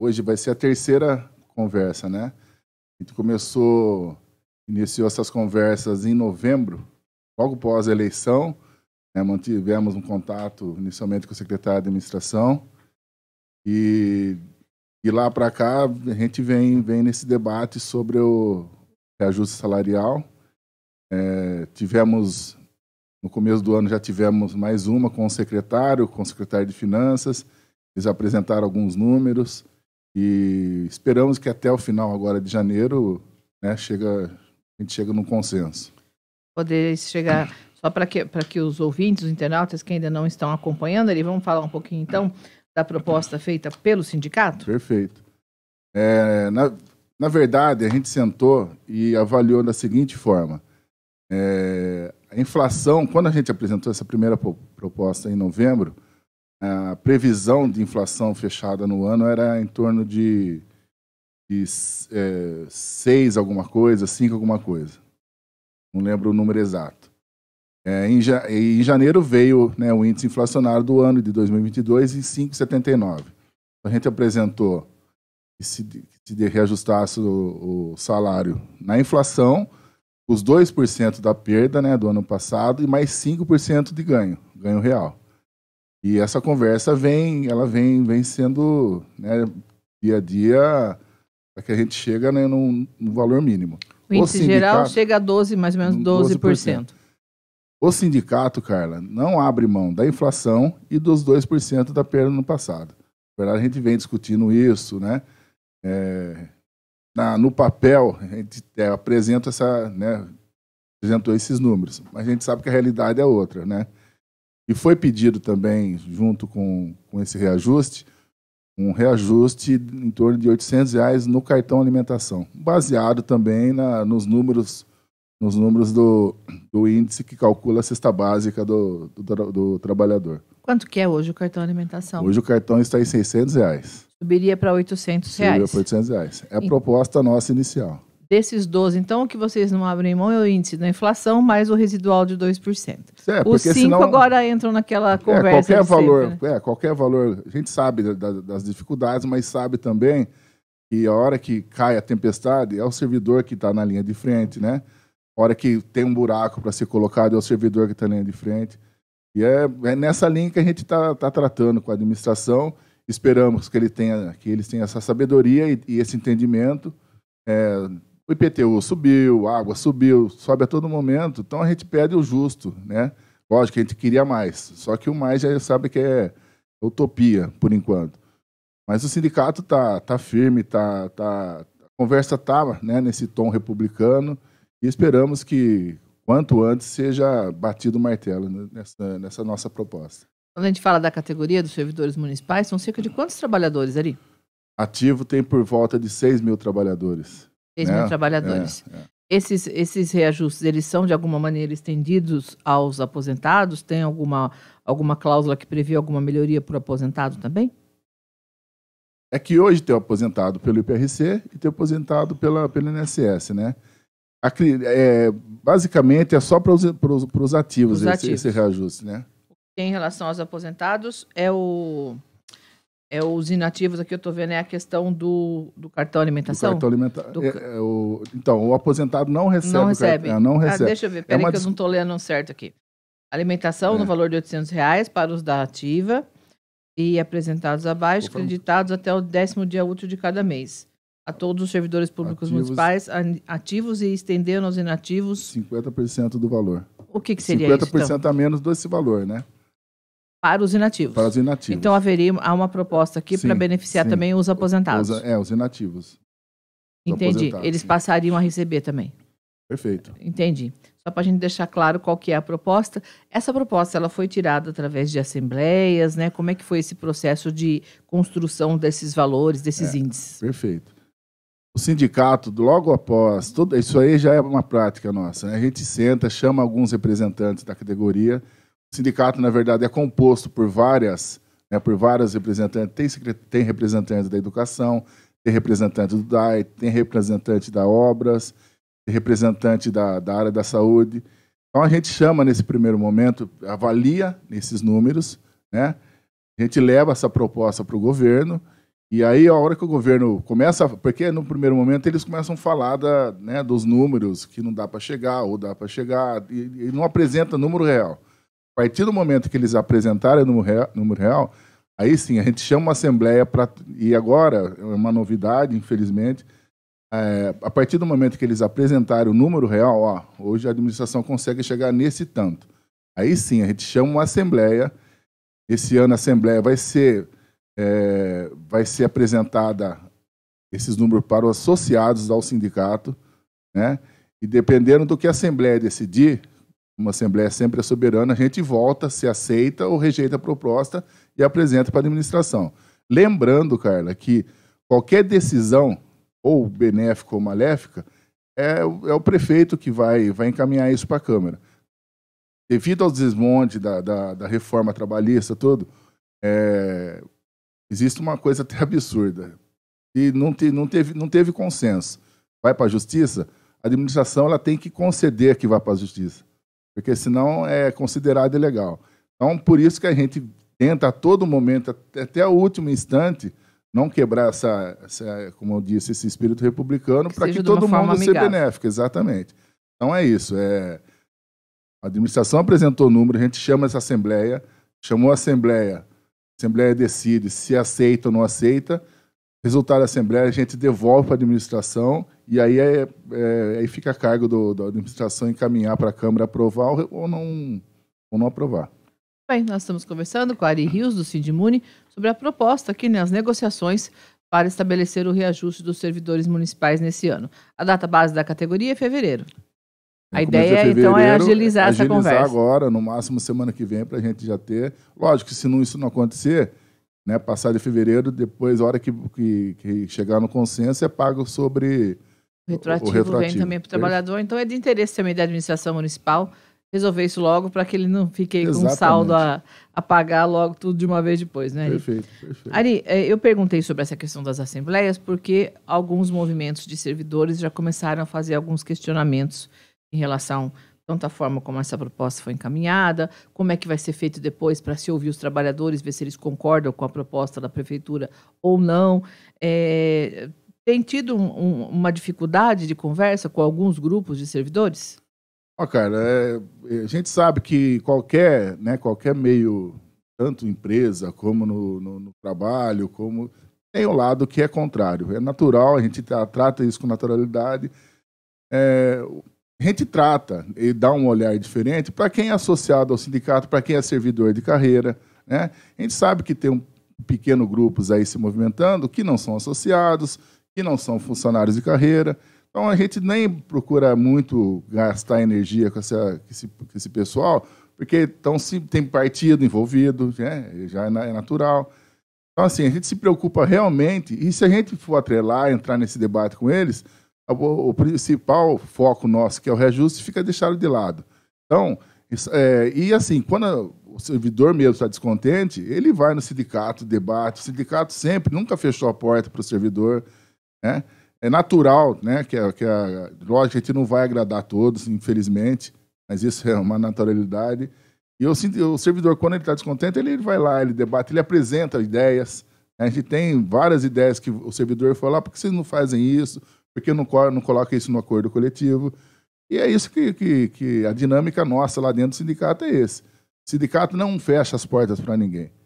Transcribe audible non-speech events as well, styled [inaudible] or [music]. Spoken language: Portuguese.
hoje vai ser a terceira conversa, né? A gente começou, iniciou essas conversas em novembro, logo pós a eleição. Né? Mantivemos um contato inicialmente com o secretário de administração. E de lá para cá, a gente vem, vem nesse debate sobre o reajuste salarial. É, tivemos, no começo do ano, já tivemos mais uma com o secretário, com o secretário de Finanças. Eles apresentaram alguns números. E esperamos que até o final agora de janeiro né, chega, a gente chega num consenso. Poder chegar, só para que, que os ouvintes, os internautas que ainda não estão acompanhando ali, vamos falar um pouquinho então da proposta feita pelo sindicato? Perfeito. É, na, na verdade, a gente sentou e avaliou da seguinte forma. É, a inflação, quando a gente apresentou essa primeira proposta em novembro, a previsão de inflação fechada no ano era em torno de, de é, alguma coisa, cinco alguma coisa. Não lembro o número exato. É, em, ja, em, janeiro veio né, o índice inflacionário do ano de 2022 em 5,79. Então, a gente apresentou que se, que se reajustasse o, o salário na inflação, os 2% da perda né, do ano passado e mais 5% de ganho, ganho real. E essa conversa vem, ela vem, vem sendo né, dia a dia para que a gente chega né, num, num valor mínimo. O índice o geral chega a 12, mais ou menos 12%. cento O sindicato, Carla, não abre mão da inflação e dos 2% da perda no passado. Na verdade, a gente vem discutindo isso, né? É, na, no papel, a gente é, apresenta essa, né, apresentou esses números, mas a gente sabe que a realidade é outra, né? E foi pedido também, junto com, com esse reajuste, um reajuste em torno de R$ 800 reais no cartão alimentação, baseado também na, nos números nos números do, do índice que calcula a cesta básica do, do, do, trabalhador. Quanto que é hoje o cartão alimentação? Hoje o cartão está em 600 reais. Subiria para 800 reais. Subiria para 800 reais. É a e... proposta nossa inicial. Desses 12, então, o que vocês não abrem mão é o índice da inflação mais o residual de 2%. É, Os 5 senão... agora entram naquela é, conversa. É, qualquer valor, sempre, né? é, qualquer valor, a gente sabe da, da, das dificuldades, mas sabe também que a hora que cai a tempestade é o servidor que está na linha de frente, né? A hora que tem um buraco para ser colocado é o servidor que está na linha de frente. E é, é nessa linha que a gente está tá tratando com a administração. Esperamos que, ele tenha, que eles tenham essa sabedoria e, e esse entendimento. É, o IPTU subiu, a água subiu, sobe a todo momento, então a gente pede o justo, né? Lógico que a gente queria mais, só que o mais já sabe que é utopia, por enquanto. Mas o sindicato tá, tá firme, tá, tá, a conversa tá né, nesse tom republicano e esperamos que quanto antes seja batido o martelo nessa, nessa nossa proposta. Quando a gente fala da categoria dos servidores municipais, são cerca de quantos trabalhadores ali? Ativo tem por volta de 6 mil trabalhadores. 3 mil é, trabalhadores. É, é. Esses, esses reajustes, eles são de alguma maneira estendidos aos aposentados? Tem alguma, alguma cláusula que prevê alguma melhoria para o aposentado também? É que hoje tem o aposentado pelo IPRC e tem o aposentado pela, pelo INSS, né? A, é, basicamente é só para os, para os ativos, ativos. Esse, esse reajuste, né? Em relação aos aposentados, é o é, os inativos aqui eu estou vendo é a questão do, do cartão alimentação. Do cartão alimentação. É, é, Então, o aposentado não recebe. Não recebe. Cartão, é, não ah, recebe. Ah, deixa eu ver, é peraí uma... que eu não estou lendo certo aqui. Alimentação no é. valor de R$ reais para os da ativa e apresentados abaixo, creditados até o décimo dia útil de cada mês. A todos os servidores públicos ativos, municipais ativos e estendendo aos inativos... 50% do valor. O que, que seria 50 isso, 50% então? a menos desse valor, né? Para os inativos. Para os inativos. Então haveria há uma proposta aqui para beneficiar sim. também os aposentados. Os, é, os inativos. Entendi. Eles passariam a receber também. Perfeito. Entendi. Só para a gente deixar claro qual que é a proposta. Essa proposta ela foi tirada através de assembleias, né? Como é que foi esse processo de construção desses valores, desses é, índices? Perfeito. O sindicato, logo após, tudo, isso aí já é uma prática nossa. Né? A gente senta, chama alguns representantes da categoria o sindicato, na verdade, é composto por várias, né, por várias representantes. Tem, tem representante da educação, tem representante do DAE, tem representante da obras, tem representante da, da área da saúde. Então a gente chama nesse primeiro momento, avalia nesses números, né? A gente leva essa proposta para o governo e aí a hora que o governo começa, porque no primeiro momento eles começam a falar da, né, dos números que não dá para chegar ou dá para chegar e, e não apresenta número real. A partir do momento que eles apresentarem o número, número real, aí sim a gente chama uma assembleia para. E agora, é uma novidade, infelizmente, é, a partir do momento que eles apresentarem o número real, ó, hoje a administração consegue chegar nesse tanto. Aí sim, a gente chama uma assembleia. Esse ano a assembleia vai ser, é, vai ser apresentada esses números para os associados ao sindicato, né? E dependendo do que a assembleia decidir, uma assembleia sempre é soberana, a gente volta, se aceita ou rejeita a proposta e apresenta para a administração. Lembrando, Carla, que qualquer decisão, ou benéfica ou maléfica, é, é o prefeito que vai, vai encaminhar isso para a Câmara. Devido ao desmonte da, da, da reforma trabalhista, tudo, é, existe uma coisa até [laughs] absurda. E não, te, não, teve, não teve consenso. Vai para a justiça, a administração ela tem que conceder que vá para a justiça porque senão é considerado ilegal. Então, por isso que a gente tenta a todo momento, até o último instante, não quebrar essa, essa como eu disse, esse espírito republicano para que todo mundo amigável. seja benéfico, exatamente. Então é isso. É... A administração apresentou o número, a gente chama essa assembleia, chamou a assembleia, a assembleia decide se aceita ou não aceita, Resultado da Assembleia, a gente devolve para a administração e aí, é, é, aí fica a cargo do, da administração encaminhar para a Câmara aprovar ou não, ou não aprovar. Bem, nós estamos conversando com a Ari Rios, do Sindimune, sobre a proposta aqui nas né, negociações para estabelecer o reajuste dos servidores municipais nesse ano. A data base da categoria é fevereiro. A ideia, é, então, é agilizar, agilizar essa conversa. agora, no máximo semana que vem, para a gente já ter. Lógico que se não, isso não acontecer, né, passar de fevereiro, depois, a hora que, que, que chegar no consenso, é pago sobre o retroativo, o retroativo vem também para o é trabalhador. Então, é de interesse também da administração municipal resolver isso logo para que ele não fique com com saldo a, a, pagar logo tudo de uma vez depois, né? Perfeito, perfeito. Ari, é, eu perguntei sobre essa questão das assembleias porque alguns movimentos de servidores já começaram a fazer alguns questionamentos em relação tanto a forma como essa proposta foi encaminhada, como é que vai ser feito depois para se ouvir os trabalhadores, ver se eles concordam com a proposta da prefeitura ou não. É, tem tido um, um, uma dificuldade de conversa com alguns grupos de servidores? Ó, cara, é, a gente sabe que qualquer, né, qualquer meio, tanto empresa como no, no, no trabalho, como tem o um lado que é contrário. É natural, a gente trata isso com naturalidade. É, a gente trata e dá um olhar diferente para quem é associado ao sindicato, para quem é servidor de carreira. Né? A gente sabe que tem um pequeno grupos aí se movimentando que não são associados, que não são funcionários de carreira. Então a gente nem procura muito gastar energia com, essa, com, esse, com esse, pessoal, porque então, se tem partido envolvido, né? já é, é natural. Então, assim, a gente se preocupa realmente, e se a gente for atrelar, entrar nesse debate com eles, o, principal foco nosso, que é o reajuste, fica deixado de lado. Então, isso, é, e assim, quando o servidor mesmo está descontente, ele vai no sindicato, debate. O sindicato sempre, nunca fechou a porta para o servidor. Né? É natural, né? Que, a, que a, lógico, a gente não vai agradar a todos, infelizmente, mas isso é uma naturalidade. E o, o servidor, quando ele está descontente, ele, ele vai lá, ele debate, ele apresenta ideias. Né? A gente tem várias ideias que o servidor falou, ah, por que vocês não fazem isso? porque não, não coloca isso no acordo coletivo. E é isso que, que, que a dinâmica nossa lá dentro do sindicato é esse. O sindicato não fecha as portas para ninguém.